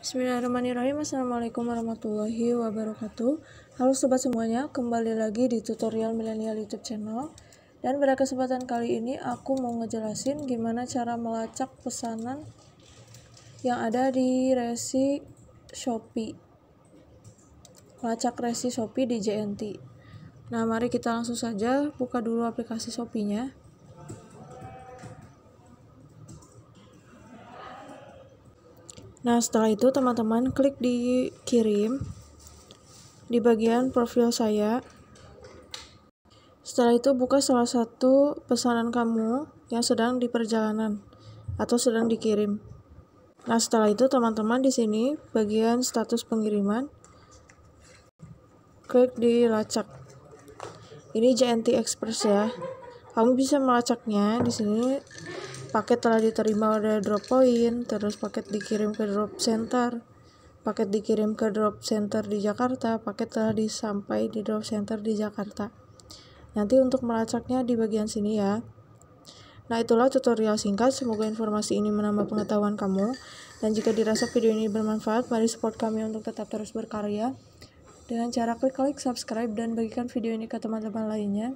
Bismillahirrahmanirrahim Assalamualaikum warahmatullahi wabarakatuh Halo sobat semuanya, kembali lagi di tutorial milenial youtube channel Dan pada kesempatan kali ini aku mau ngejelasin gimana cara melacak pesanan yang ada di resi Shopee Melacak resi Shopee di JNT Nah mari kita langsung saja buka dulu aplikasi Shopee-nya Nah, setelah itu teman-teman klik di kirim di bagian profil saya. Setelah itu buka salah satu pesanan kamu yang sedang di perjalanan atau sedang dikirim. Nah, setelah itu teman-teman di sini bagian status pengiriman klik di lacak. Ini JNT Express ya. Kamu bisa melacaknya di sini paket telah diterima oleh drop point, terus paket dikirim ke drop center, paket dikirim ke drop center di Jakarta, paket telah disampai di drop center di Jakarta. Nanti untuk melacaknya di bagian sini ya. Nah itulah tutorial singkat, semoga informasi ini menambah pengetahuan kamu. Dan jika dirasa video ini bermanfaat, mari support kami untuk tetap terus berkarya. Dengan cara klik like, subscribe, dan bagikan video ini ke teman-teman lainnya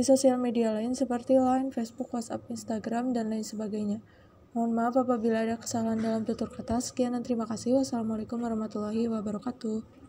di sosial media lain seperti Line, Facebook, WhatsApp, Instagram, dan lain sebagainya. Mohon maaf apabila ada kesalahan dalam tutur kata. Sekian dan terima kasih. Wassalamualaikum warahmatullahi wabarakatuh.